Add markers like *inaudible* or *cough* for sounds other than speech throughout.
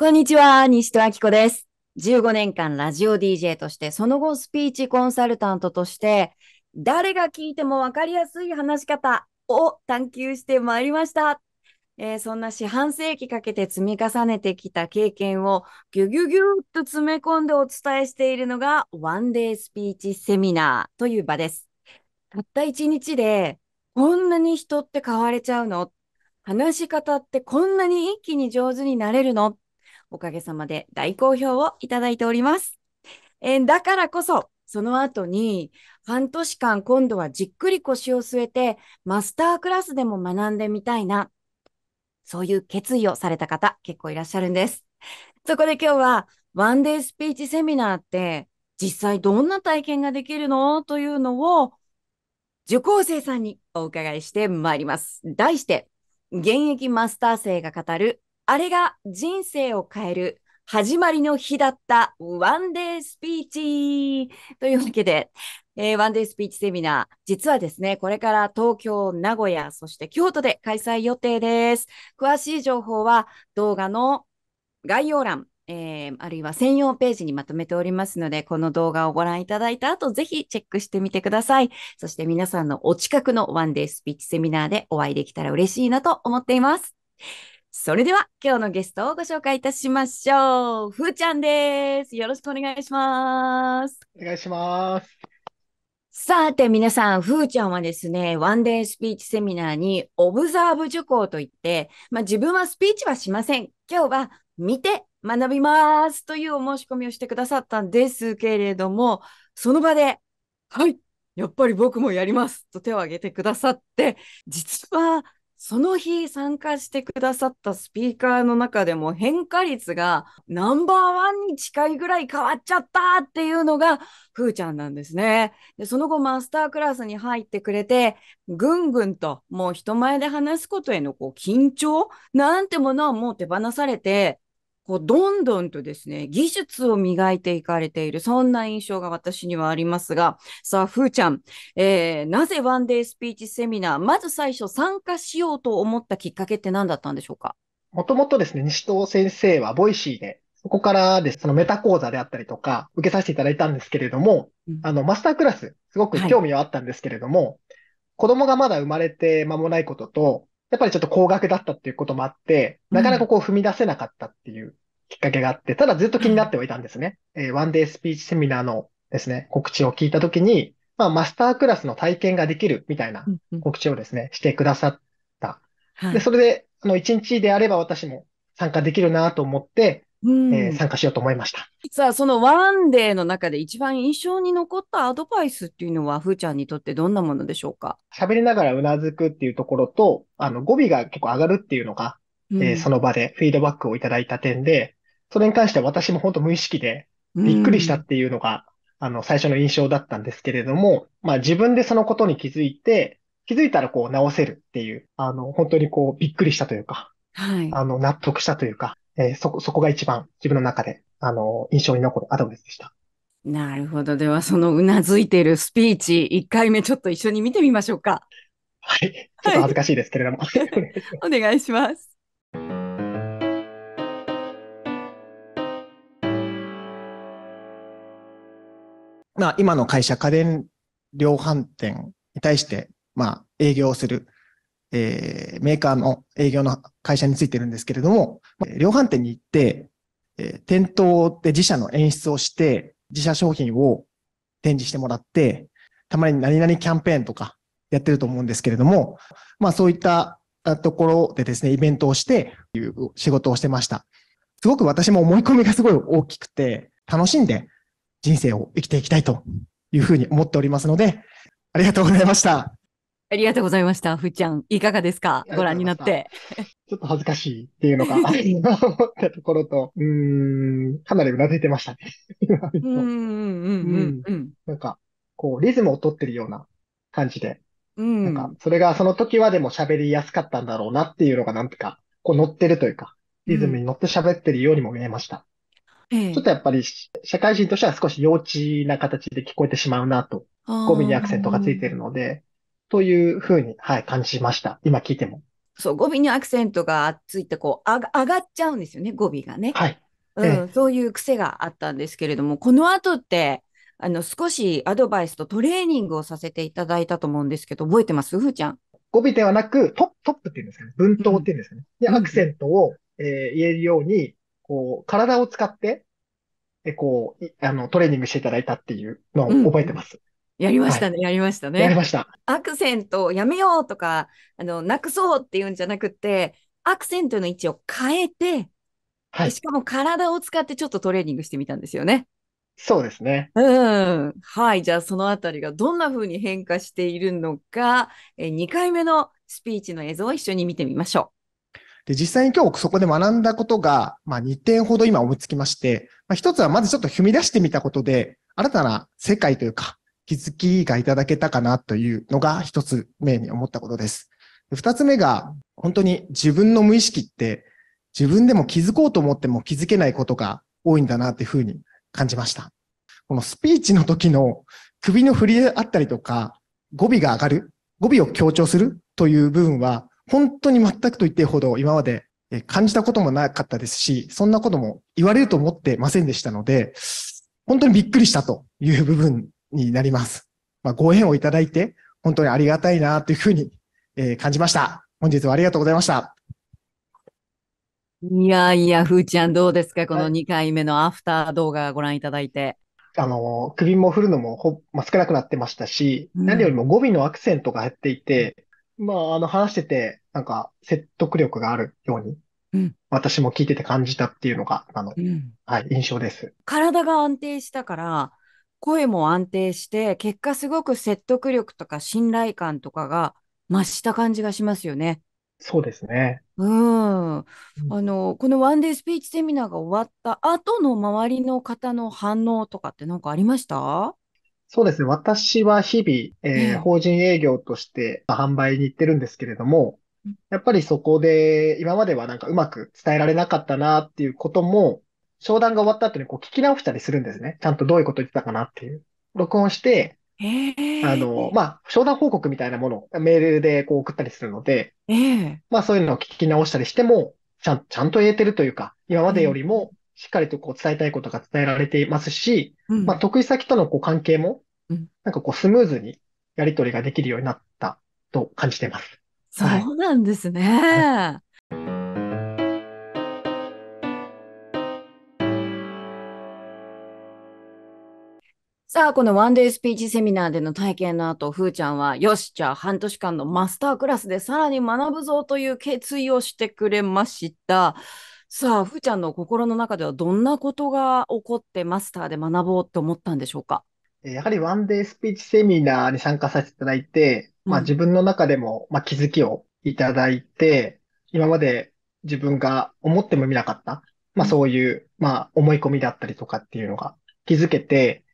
こんにちは、西戸明子です。15年間ラジオ DJ として、その後スピーチコンサルタントとして、誰が聞いてもわかりやすい話し方を探求してまいりました。えー、そんな四半世紀かけて積み重ねてきた経験をギュギュギュッと詰め込んでお伝えしているのが、ワンデースピーチセミナーという場です。たった一日で、こんなに人って変われちゃうの話し方ってこんなに一気に上手になれるのおかげさまで大好評をいただいております。えだからこそ、その後に半年間今度はじっくり腰を据えてマスタークラスでも学んでみたいな、そういう決意をされた方結構いらっしゃるんです。そこで今日はワンデースピーチセミナーって実際どんな体験ができるのというのを受講生さんにお伺いしてまいります。題して、現役マスター生が語るあれが人生を変える始まりの日だったワンデースピーチというわけで、えー、ワンデースピーチセミナー、実はですね、これから東京、名古屋、そして京都で開催予定です。詳しい情報は動画の概要欄、えー、あるいは専用ページにまとめておりますので、この動画をご覧いただいた後、ぜひチェックしてみてください。そして皆さんのお近くのワンデースピーチセミナーでお会いできたら嬉しいなと思っています。それでは今日のゲストをご紹介いたしましょう。ふーちゃんです。よろしくお願いします。お願いします。さて皆さん、ふーちゃんはですね、ワンデースピーチセミナーにオブザーブ受講といって、まあ、自分はスピーチはしません。今日は見て学びますというお申し込みをしてくださったんですけれども、その場で、はい、やっぱり僕もやりますと手を挙げてくださって、実はその日参加してくださったスピーカーの中でも変化率がナンバーワンに近いぐらい変わっちゃったっていうのがふーちゃんなんですね。で、その後マスタークラスに入ってくれて、ぐんぐんともう人前で話すことへのこう緊張なんてものはもう手放されて、こうどんどんとですね、技術を磨いていかれている、そんな印象が私にはありますが、さあ、ふーちゃん、えー、なぜワンデースピーチセミナー、まず最初参加しようと思ったきっかけって何だったんでしょうかもともとですね、西東先生はボイシーで、そこからです、そのメタ講座であったりとか、受けさせていただいたんですけれども、うん、あの、マスタークラス、すごく興味はあったんですけれども、はい、子供がまだ生まれて間もないことと、やっぱりちょっと高額だったっていうこともあって、なかなかこう踏み出せなかったっていうきっかけがあって、ただずっと気になってはいたんですね。えー、ワンデースピーチセミナーのですね、告知を聞いたときに、まあ、マスタークラスの体験ができるみたいな告知をですね、うんうん、してくださった。で、それで、あの、一日であれば私も参加できるなと思って、えー、参加しようと思いました。さあ、そのワンデーの中で一番印象に残ったアドバイスっていうのは、ふーちゃんにとってどんなものでしょうか喋りながらうなずくっていうところと、あの、語尾が結構上がるっていうのが、うん、えー、その場でフィードバックをいただいた点で、それに関して私も本当無意識でびっくりしたっていうのが、うん、あの、最初の印象だったんですけれども、まあ自分でそのことに気づいて、気づいたらこう直せるっていう、あの、本当にこうびっくりしたというか、はい。あの、納得したというか、えー、そ、こそこが一番自分の中で、あの、印象に残るアドバイスでした。なるほど。では、そのうなずいてるスピーチ、1回目ちょっと一緒に見てみましょうか。はい。ちょっと恥ずかしいですけれども。*laughs* お願いします。まあ、今の会社、家電量販店に対して、まあ、営業するえー、メーカーの営業の会社についてるんですけれども、量販店に行って、えー、店頭で自社の演出をして、自社商品を展示してもらって、たまに何々キャンペーンとかやってると思うんですけれども、まあそういったところでですね、イベントをして、いう仕事をしてました。すごく私も思い込みがすごい大きくて、楽しんで人生を生きていきたいというふうに思っておりますので、ありがとうございました。ありがとうございました。ふーちゃん、いかがですかご覧になって。ちょっと恥ずかしいっていうのが、今 *laughs* 思ったところと、うん、かなりうなずいてましたね。なんか、こう、リズムを取ってるような感じで、うん、なんか、それがその時はでも喋りやすかったんだろうなっていうのが、なんとか、こう乗ってるというか、リズムに乗って喋ってるようにも見えました。うん、ちょっとやっぱり、社会人としては少し幼稚な形で聞こえてしまうなと、語尾にアクセントがついてるので、というふうに、はい、感じました。今聞いても。そう、語尾にアクセントがついて、こう、あ上がっちゃうんですよね、語尾がね。はい。うん、そういう癖があったんですけれども、この後って、あの、少しアドバイスとトレーニングをさせていただいたと思うんですけど、覚えてますふーちゃん。語尾ではなく、トップ、トップっていうんですかね。文頭っていうんですかね。うん、で、アクセントを、えー、言えるように、こう、体を使って、え、こう、あの、トレーニングしていただいたっていうのを覚えてます。やりましたね、はい、やりましたね。やりました。アクセントをやめようとか、あの、なくそうっていうんじゃなくて、アクセントの位置を変えて、はい、しかも体を使ってちょっとトレーニングしてみたんですよね。そうですね。うん。はい。じゃあ、そのあたりがどんな風に変化しているのか、え2回目のスピーチの映像を一緒に見てみましょう。で、実際に今日そこで学んだことが、まあ、2点ほど今思いつきまして、まあ、1つはまずちょっと踏み出してみたことで、新たな世界というか、気づきがいただけたかなというのが一つ目に思ったことです。二つ目が、本当に自分の無意識って自分でも気づこうと思っても気づけないことが多いんだなっていうふうに感じました。このスピーチの時の首の振りであったりとか、語尾が上がる、語尾を強調するという部分は、本当に全くと言っていいほど今まで感じたこともなかったですし、そんなことも言われると思ってませんでしたので、本当にびっくりしたという部分になります。まあ、ご縁をいただいて、本当にありがたいなというふうに、えー、感じました。本日はありがとうございました。いやいや、ふーちゃんどうですかこの2回目のアフター動画ご覧いただいて。あの、首も振るのもほ、まあ、少なくなってましたし、うん、何よりも語尾のアクセントが減っていて、まあ、あの、話してて、なんか、説得力があるように、うん、私も聞いてて感じたっていうのが、あの、うん、はい、印象です。体が安定したから、声も安定して、結果すごく説得力とか信頼感とかが増した感じがしますよね。そうですね。うん。あの、このワンデースピーチセミナーが終わった後の周りの方の反応とかって何かありましたそうですね。私は日々、えーえ法人営業として販売に行ってるんですけれども、やっぱりそこで今まではなんかうまく伝えられなかったなっていうことも、商談が終わった後にこう聞き直したりするんですね。ちゃんとどういうこと言ってたかなっていう。録音して、えー、あの、まあ、商談報告みたいなものメールでこう送ったりするので、えー、まあそういうのを聞き直したりしても、ちゃん、ちゃんと言えてるというか、今までよりもしっかりとこう伝えたいことが伝えられていますし、うん、まあ得意先とのこう関係も、なんかこうスムーズにやり取りができるようになったと感じています。そうなんですね。はいさあ、このワンデースピーチセミナーでの体験の後、ふーちゃんは、よし、じゃあ半年間のマスタークラスでさらに学ぶぞという決意をしてくれました。さあ、ふーちゃんの心の中ではどんなことが起こってマスターで学ぼうと思ったんでしょうかやはりワンデースピーチセミナーに参加させていただいて、まあ自分の中でも、まあ、気づきをいただいて、今まで自分が思ってもみなかった、まあそういう、まあ思い込みだったりとかっていうのが気づけて、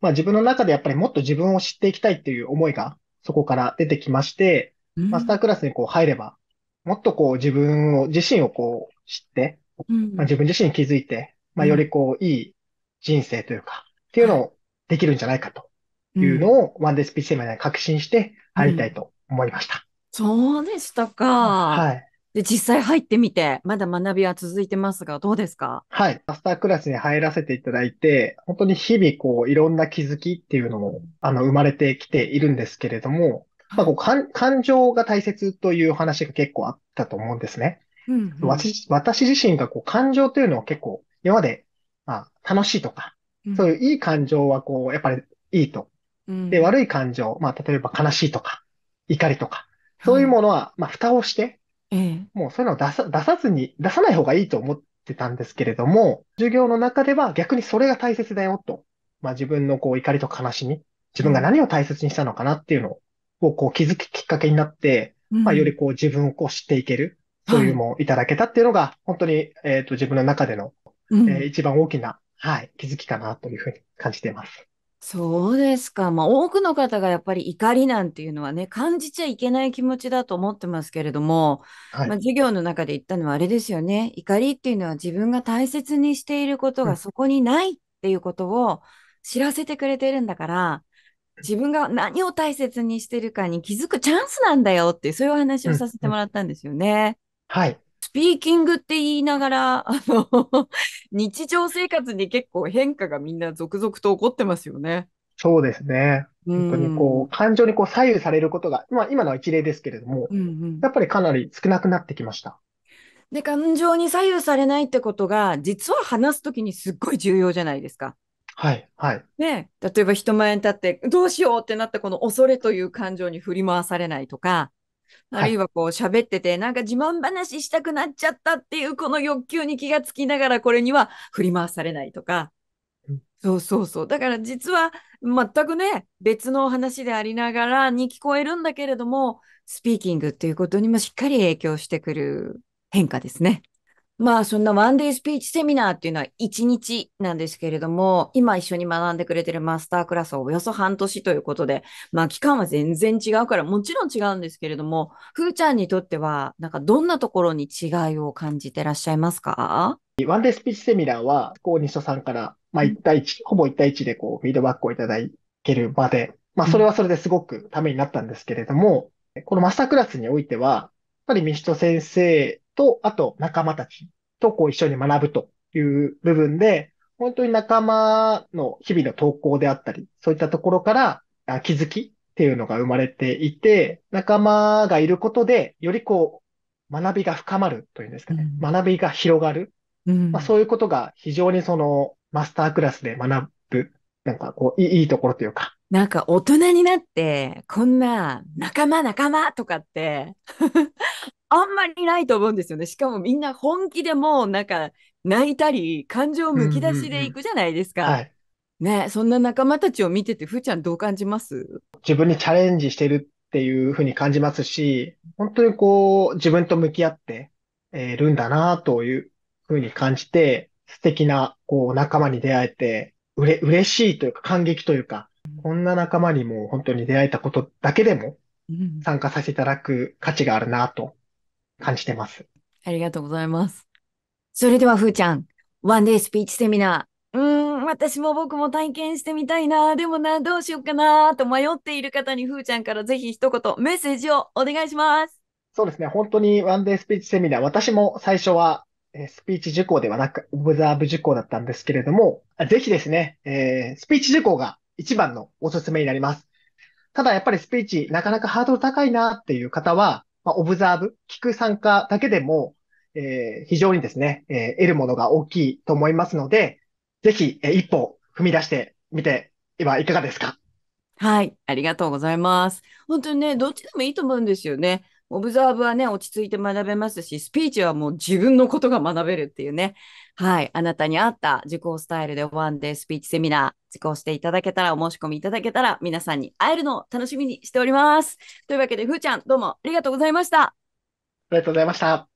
まあ自分の中でやっぱりもっと自分を知っていきたいっていう思いがそこから出てきまして、うん、マスタークラスにこう入れば、もっとこう自分を、自身をこう知って、うん、まあ、自分自身に気づいて、まあよりこういい人生というか、っていうのをできるんじゃないかというのを、ワンデスピーチセミナーに確信して入りたいと思いました。そうでしたか。はい。で、実際入ってみて、まだ学びは続いてますが、どうですかはい。マスタークラスに入らせていただいて、本当に日々こう、いろんな気づきっていうのも、あの、生まれてきているんですけれども、まあ、こう感、感情が大切という話が結構あったと思うんですね。うん、うん、私私自身がこう感情というのは結構今まで、まあ、楽しいとか、そういういい感情はこう、やっぱりいいと。うん、で、悪い感情、まあ、例えば悲しいとか、怒りとか、そういうものは、まあ、蓋をして、ええ、もうそういうのを出さ、出さずに、出さない方がいいと思ってたんですけれども、授業の中では逆にそれが大切だよと。まあ自分のこう怒りと悲しみ、自分が何を大切にしたのかなっていうのをこう気づくきっかけになって、まあよりこう自分をこう知っていける、そういうのをいただけたっていうのが、本当に、えっ、と自分の中での、えー、一番大きな、はい、気づきかなというふうに感じています。そうですか。まあ、多くの方がやっぱり怒りなんていうのはね、感じちゃいけない気持ちだと思ってますけれども、はまあ、授業の中で言ったのはあれですよね。怒りっていうのは自分が大切にしていることがそこにないっていうことを知らせてくれてるんだから、自分が何を大切にしてるかに気づくチャンスなんだよってそういうお話をさせてもらったんですよね。はい。スピーキングって言いながら、あの *laughs* 日常生活に結構変化がみんな続々と起こってますよね。そうですね。本当にこう、感情にこう左右されることが、まあ今のは一例ですけれども、うんうん、やっぱりかなり少なくなってきました。で、感情に左右されないってことが、実は話すときにすっごい重要じゃないですか。はい、はい。ね、例えば人前に立って、どうしようってなったこの恐れという感情に振り回されないとか、あるいはこう喋ってて、なんか自慢話したくなっちゃったっていうこの欲求に気がつきながらこれには振り回されないとか。うん、そうそうそう。だから実は全くね、別のお話でありながらに聞こえるんだけれども、スピーキングっていうことにもしっかり影響してくる変化ですね。まあ、そんなワンデースピーチセミナーっていうのは1日なんですけれども、今一緒に学んでくれてるマスタークラスはおよそ半年ということで、まあ期間は全然違うから、もちろん違うんですけれども、ふーちゃんにとっては、なんかどんなところに違いを感じてらっしゃいますかワンデースピーチセミナーは、こう、西田さんから、まあ1対1、ほぼ1対1でこう、フィードバックをいただける場で、まあそれはそれですごくためになったんですけれども、このマスタークラスにおいては、やっぱり西田先生と、あと仲間たちとこう一緒に学ぶという部分で、本当に仲間の日々の投稿であったり、そういったところから気づきっていうのが生まれていて、仲間がいることで、よりこう、学びが深まるというんですかね、うん、学びが広がる。うん、まあ、そういうことが非常にそのマスタークラスで学ぶ、なんかこう、いいところというか、なんか大人になって、こんな仲間仲間とかってあんまりないと思うんですよね。しかもみんな本気でもうなんか泣いたり、感情むき出しでいくじゃないですか。はい、ね、そんな仲間たちを見てて、ふーちゃんどう感じます自分にチャレンジしてるっていうふうに感じますし、本当にこう自分と向き合ってるんだなというふうに感じて、素敵なこう仲間に出会えて、うれ、嬉しいというか感激というか、こんな仲間にも本当に出会えたことだけでも参加させていただく価値があるなと感じてます。ありがとうございます。それでは、ふーちゃん、ワンデースピーチセミナー。うーん、私も僕も体験してみたいな。でもな、どうしようかな。と迷っている方に、ふーちゃんからぜひ一言、メッセージをお願いします。そうですね。本当にワンデースピーチセミナー、私も最初はスピーチ受講ではなく、オブザーブ受講だったんですけれども、ぜひですね、えー、スピーチ受講が一番のおすすめになります。ただやっぱりスピーチなかなかハードル高いなっていう方は、まあ、オブザーブ、聞く参加だけでも、えー、非常にですね、えー、得るものが大きいと思いますので、ぜひ、えー、一歩踏み出してみてはいかがですかはい、ありがとうございます。本当にね、どっちでもいいと思うんですよね。オブザーブはね、落ち着いて学べますし、スピーチはもう自分のことが学べるっていうね。はい。あなたに合った受講スタイルでワンデースピーチセミナー受講していただけたら、お申し込みいただけたら、皆さんに会えるのを楽しみにしております。というわけで、ふーちゃん、どうもありがとうございました。ありがとうございました。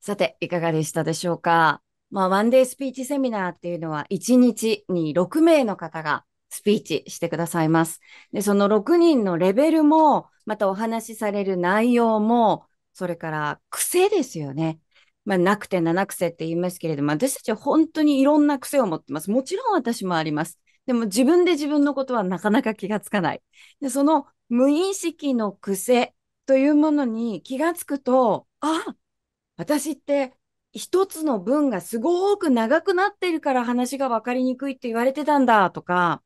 さて、いかがでしたでしょうか。まあ、ワンデースピーチセミナーっていうのは、1日に6名の方がスピーチしてくださいます。で、その6人のレベルも、またお話しされる内容も、それから癖ですよね。まあ、なくて七癖って言いますけれども、私たちは本当にいろんな癖を持ってます。もちろん私もあります。でも自分で自分のことはなかなか気がつかない。でその無意識の癖というものに気がつくと、あ、私って一つの文がすごく長くなっているから話が分かりにくいって言われてたんだとか、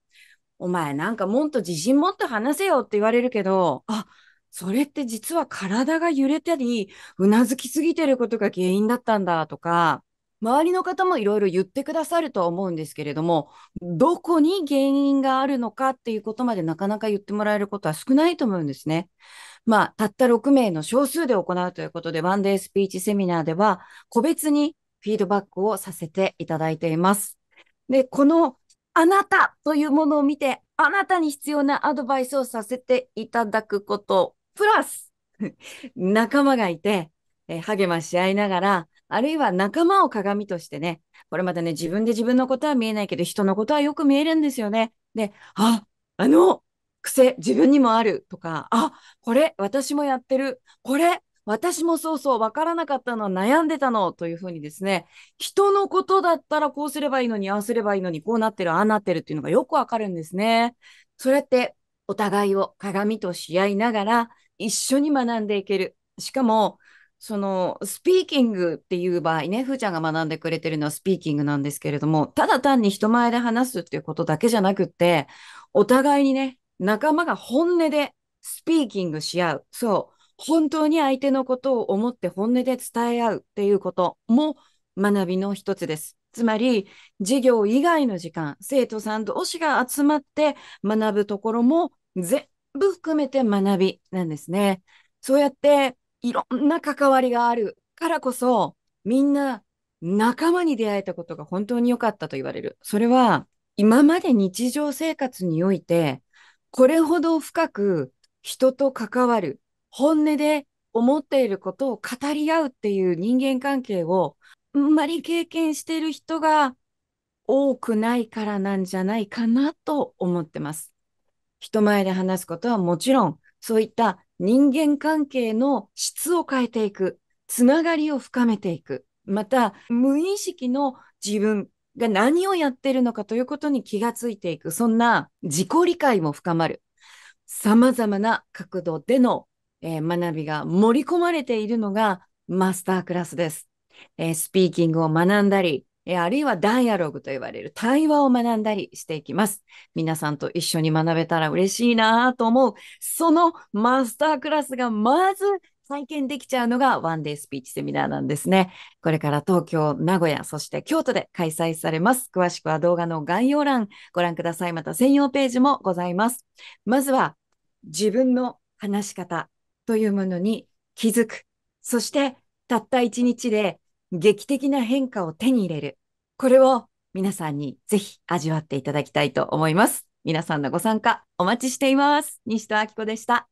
お前なんかもっと自信持って話せよって言われるけど、あ、それって実は体が揺れたり、うなずきすぎてることが原因だったんだとか、周りの方もいろいろ言ってくださるとは思うんですけれども、どこに原因があるのかっていうことまでなかなか言ってもらえることは少ないと思うんですね。まあ、たった6名の少数で行うということで、ワンデースピーチセミナーでは、個別にフィードバックをさせていただいています。で、このあなたというものを見て、あなたに必要なアドバイスをさせていただくこと、プラス、*laughs* 仲間がいて、え励まし合いながら、あるいは仲間を鏡としてね、これまたね、自分で自分のことは見えないけど、人のことはよく見えるんですよね。で、あ、あの、癖、自分にもあるとか、あ、これ、私もやってる、これ、私もそうそう、わからなかったのは悩んでたの、というふうにですね、人のことだったらこうすればいいのに、ああすればいいのに、こうなってる、ああなってるっていうのがよくわかるんですね。それって、お互いを鏡とし合いながら、一緒に学んでいける。しかも、その、スピーキングっていう場合ね、ふーちゃんが学んでくれてるのはスピーキングなんですけれども、ただ単に人前で話すっていうことだけじゃなくって、お互いにね、仲間が本音でスピーキングし合う。そう。本当に相手のことを思って本音で伝え合うっていうことも学びの一つです。つまり、授業以外の時間、生徒さん同士が集まって学ぶところも全部含めて学びなんですね。そうやっていろんな関わりがあるからこそ、みんな仲間に出会えたことが本当に良かったと言われる。それは、今まで日常生活において、これほど深く人と関わる本音で思っていることを語り合うっていう人間関係を、あんまり経験している人が多くないからなんじゃないかなと思ってます。人前で話すことはもちろん、そういった人間関係の質を変えていく、つながりを深めていく、また無意識の自分が何をやってるのかということに気がついていく、そんな自己理解も深まる。様々な角度でのえー、学びが盛り込まれているのがマスタークラスです。えー、スピーキングを学んだり、えー、あるいはダイアログと言われる対話を学んだりしていきます。皆さんと一緒に学べたら嬉しいなと思う。そのマスタークラスがまず体験できちゃうのがワンデースピーチセミナーなんですね。これから東京、名古屋、そして京都で開催されます。詳しくは動画の概要欄ご覧ください。また専用ページもございます。まずは自分の話し方、というものに気づく。そして、たった一日で劇的な変化を手に入れる。これを皆さんにぜひ味わっていただきたいと思います。皆さんのご参加お待ちしています。西戸明子でした。